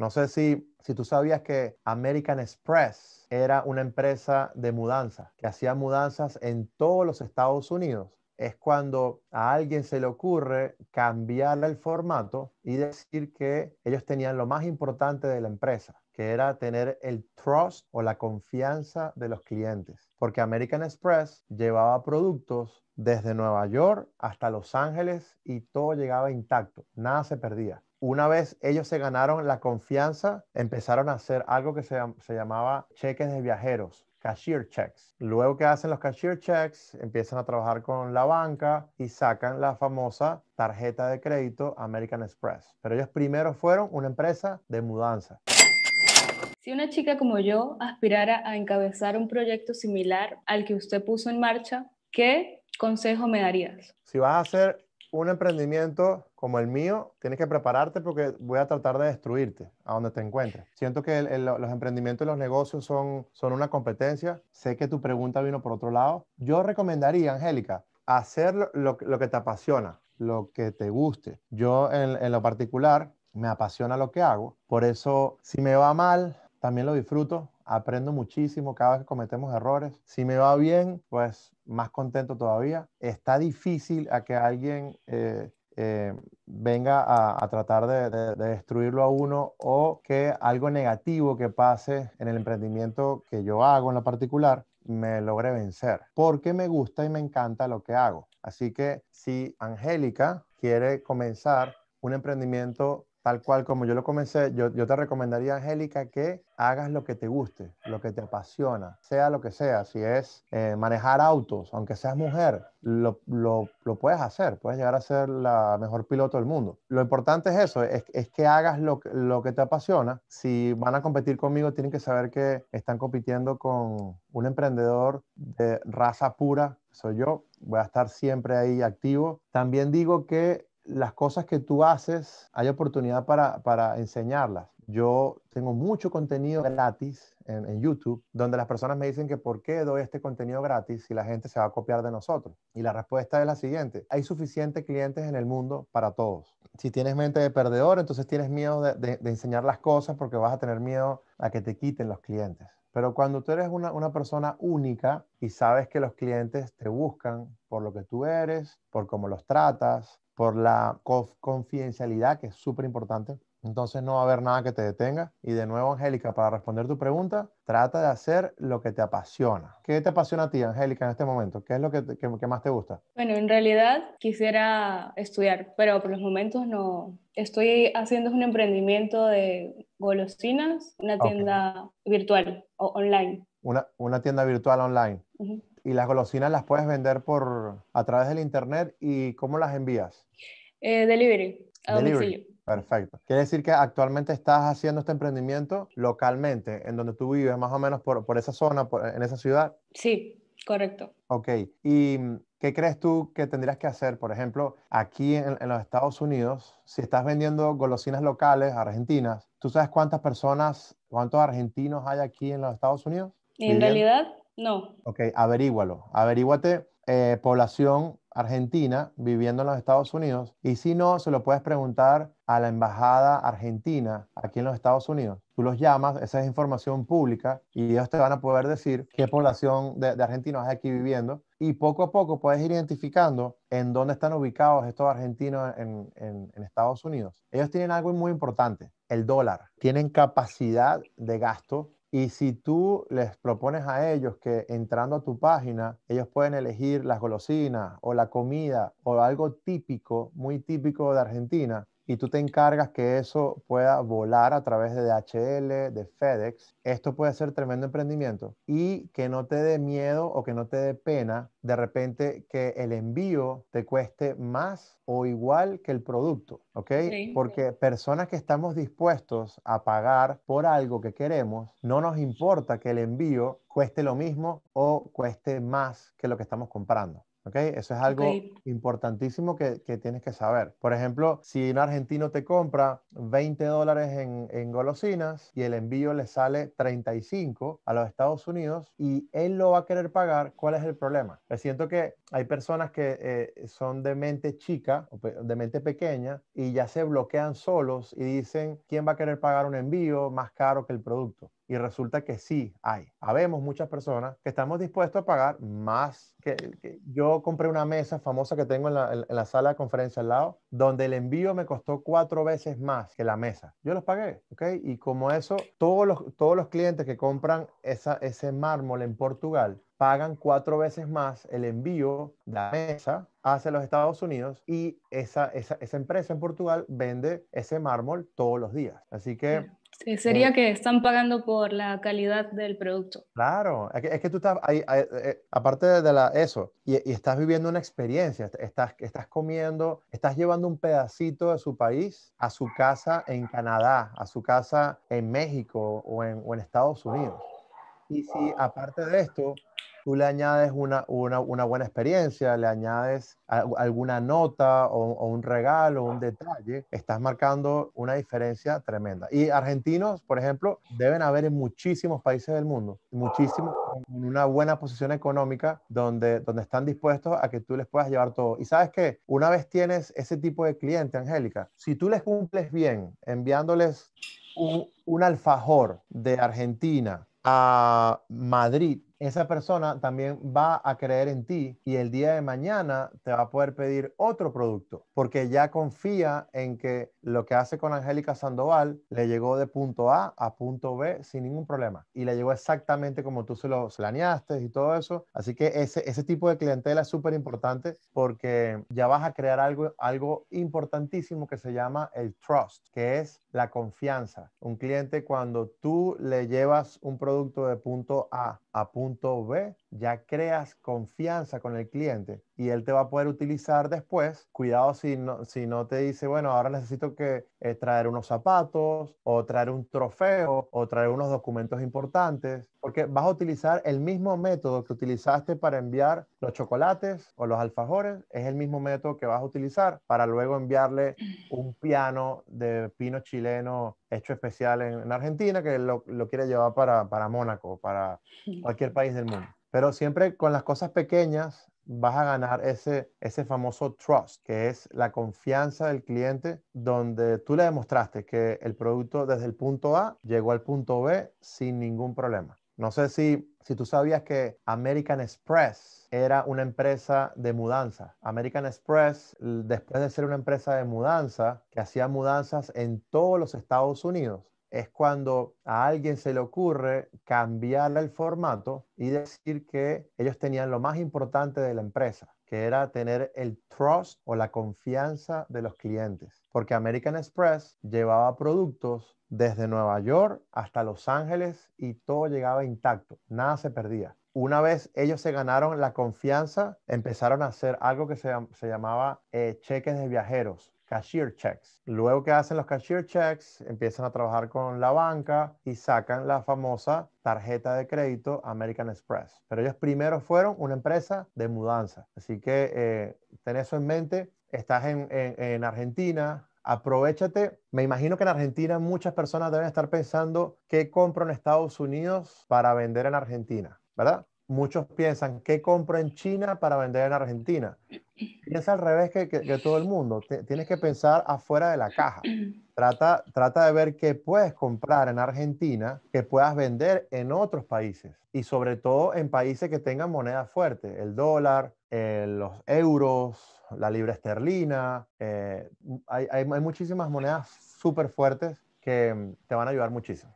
No sé si, si tú sabías que American Express era una empresa de mudanza, que hacía mudanzas en todos los Estados Unidos es cuando a alguien se le ocurre cambiar el formato y decir que ellos tenían lo más importante de la empresa, que era tener el trust o la confianza de los clientes. Porque American Express llevaba productos desde Nueva York hasta Los Ángeles y todo llegaba intacto, nada se perdía una vez ellos se ganaron la confianza, empezaron a hacer algo que se, llamaba cheques de viajeros cashier checks. Luego que hacen los cashier checks, empiezan a trabajar con la banca y sacan la famosa tarjeta de crédito American Express. Pero ellos primero fueron una empresa de mudanza. Si una chica como yo aspirara a encabezar un proyecto similar al que usted puso en marcha, ¿qué consejo me darías? Si vas a hacer un emprendimiento, como el mío, tienes que prepararte porque voy a tratar de destruirte a donde te encuentres. Siento que los emprendimientos y los negocios son, son una competencia. Sé que tu pregunta vino por otro lado. Yo recomendaría, Angélica, hacer lo, que te apasiona, lo que te guste. Yo en, lo particular me apasiona lo que hago. Por eso, si me va mal, también lo disfruto aprendo muchísimo cada vez que cometemos errores. Si me va bien, pues más contento todavía. Está difícil a que alguien eh, eh, venga a, tratar de, destruirlo a uno o que algo negativo que pase en el emprendimiento que yo hago en lo particular me logre vencer, porque me gusta y me encanta lo que hago. Así que si Angélica quiere comenzar un emprendimiento tal cual como yo lo comencé, yo, te recomendaría, Angélica, que hagas lo que te guste, lo que te apasiona, sea lo que sea. Si es eh, manejar autos, aunque seas mujer, lo, puedes hacer, puedes llegar a ser la mejor piloto del mundo. Lo importante es eso, es, que hagas lo, lo que te apasiona. Si van a competir conmigo, tienen que saber que están compitiendo con un emprendedor de raza pura soy yo, voy a estar siempre ahí activo. También digo que las cosas que tú haces, hay oportunidad para, para enseñarlas. Yo tengo mucho contenido gratis en, YouTube, donde las personas me dicen que por qué doy este contenido gratis si la gente se va a copiar de nosotros. Y la respuesta es la siguiente, hay suficientes clientes en el mundo para todos. Si tienes mente de perdedor, entonces tienes miedo de enseñar las cosas porque vas a tener miedo a que te quiten los clientes. Pero cuando tú eres una, persona única y sabes que los clientes te buscan por lo que tú eres, por cómo los tratas, por la confidencialidad, que es súper importante, entonces no va a haber nada que te detenga. Y de nuevo, Angélica, para responder tu pregunta, trata de hacer lo que te apasiona. ¿Qué te apasiona a ti, Angélica, en este momento? ¿Qué es lo que, más te gusta? Bueno, en realidad quisiera estudiar, pero por los momentos no. Estoy haciendo un emprendimiento de golosinas, una tienda virtual o online. Una, tienda virtual online. Y las golosinas las puedes vender por a través del internet y cómo las envías? Eh, delivery, a domicilio. Perfecto. Quiere decir que actualmente estás haciendo este emprendimiento localmente, en donde tú vives, más o menos por, esa zona, en esa ciudad. Sí, correcto. Ok. ¿Y qué crees tú que tendrías que hacer, por ejemplo, aquí en, los Estados Unidos, si estás vendiendo golosinas locales argentinas? ¿Tú sabes cuántas personas, cuántos argentinos hay aquí en los Estados Unidos? En realidad, no. Ok, averígualo. Averíguate eh, población argentina viviendo en los Estados Unidos? Y si no, se lo puedes preguntar a la embajada argentina aquí en los Estados Unidos. Tú los llamas, esa es información pública y ellos te van a poder decir qué población de, argentinos hay aquí viviendo. Y poco a poco puedes ir identificando en dónde están ubicados estos argentinos en, en Estados Unidos. Ellos tienen algo muy importante, el dólar. Tienen capacidad de gasto y si tú les propones a ellos que entrando a tu página, ellos pueden elegir las golosinas o la comida o algo típico, muy típico de Argentina, y tú te encargas que eso pueda volar a través de DHL, de FedEx, esto puede ser tremendo emprendimiento y que no te dé miedo o que no te dé pena de repente que el envío te cueste más o igual que el producto, ¿ok? Porque personas que estamos dispuestos a pagar por algo que queremos, no nos importa que el envío cueste lo mismo o cueste más que lo que estamos comprando eso es algo importantísimo que, que, tienes que saber. Por ejemplo, si un argentino te compra 20 dólares en, en, golosinas y el envío le sale 35 a los Estados Unidos y él lo va a querer pagar, ¿cuál es el problema? Me siento que hay personas que eh, son de mente chica, de mente pequeña, y ya se bloquean solos y dicen, ¿quién va a querer pagar un envío más caro que el producto? y resulta que sí hay. Habemos muchas personas que estamos dispuestos a pagar más. Que, yo compré una mesa famosa que tengo en la, sala de conferencia al lado, donde el envío me costó cuatro veces más que la mesa. Yo los pagué, ¿ok? Y como eso, todos los, todos los clientes que compran esa, ese mármol en Portugal pagan cuatro veces más el envío de la mesa hacia los Estados Unidos y esa, esa, empresa en Portugal vende ese mármol todos los días. Así que... Sería que están pagando por la calidad del producto. Claro, es que, tú estás, ahí, eh, aparte de la, eso, y, estás viviendo una experiencia, estás, estás comiendo, estás llevando un pedacito de su país a su casa en Canadá, a su casa en México o en, o en Estados Unidos. Y si aparte de esto, tú le añades una, buena experiencia, le añades alguna nota o, un regalo, un detalle, estás marcando una diferencia tremenda. Y argentinos, por ejemplo, deben haber en muchísimos países del mundo, muchísimos, en una buena posición económica donde, donde están dispuestos a que tú les puedas llevar todo. Y sabes que una vez tienes ese tipo de cliente, Angélica, si tú les cumples bien enviándoles un alfajor de Argentina a Madrid esa persona también va a creer en ti y el día de mañana te va a poder pedir otro producto porque ya confía en que lo que hace con Angélica Sandoval le llegó de punto A a punto B sin ningún problema y le llegó exactamente como tú se lo planeaste y todo eso. Así que ese, ese tipo de clientela es súper importante porque ya vas a crear algo, algo importantísimo que se llama el trust, que es la confianza. Un cliente cuando tú le llevas un producto de punto A a punto B ya creas confianza con el cliente y él te va a poder utilizar después. Cuidado si no, si no te dice, bueno, ahora necesito que eh, traer unos zapatos o traer un trofeo o traer unos documentos importantes, porque vas a utilizar el mismo método que utilizaste para enviar los chocolates o los alfajores, es el mismo método que vas a utilizar para luego enviarle un piano de pino chileno hecho especial en, Argentina que lo, lo, quiere llevar para, para Mónaco, para cualquier país del mundo. Pero siempre con las cosas pequeñas vas a ganar ese, ese famoso trust, que es la confianza del cliente, donde tú le demostraste que el producto desde el punto A llegó al punto B sin ningún problema. No sé si, si tú sabías que American Express era una empresa de mudanza. American Express, después de ser una empresa de mudanza, que hacía mudanzas en todos los Estados Unidos, es cuando a alguien se le ocurre cambiar el formato y decir que ellos tenían lo más importante de la empresa, que era tener el trust o la confianza de los clientes. Porque American Express llevaba productos desde Nueva York hasta Los Ángeles y todo llegaba intacto, nada se perdía. Una vez ellos se ganaron la confianza, empezaron a hacer algo que se, llamaba eh, cheques de viajeros, cashier checks. Luego que hacen los cashier checks, empiezan a trabajar con la banca y sacan la famosa tarjeta de crédito American Express. Pero ellos primero fueron una empresa de mudanza. Así que eh, ten eso en mente. Estás en, en Argentina, aprovechate. Me imagino que en Argentina muchas personas deben estar pensando qué compro en Estados Unidos para vender en Argentina, ¿verdad? muchos piensan, ¿qué compro en China para vender en Argentina? Piensa al revés que, todo el mundo. tienes que pensar afuera de la caja. Trata, trata de ver qué puedes comprar en Argentina que puedas vender en otros países. Y sobre todo en países que tengan moneda fuerte, el dólar, eh, los euros, la libra esterlina. Eh, hay, muchísimas monedas súper fuertes que mm, te van a ayudar muchísimo.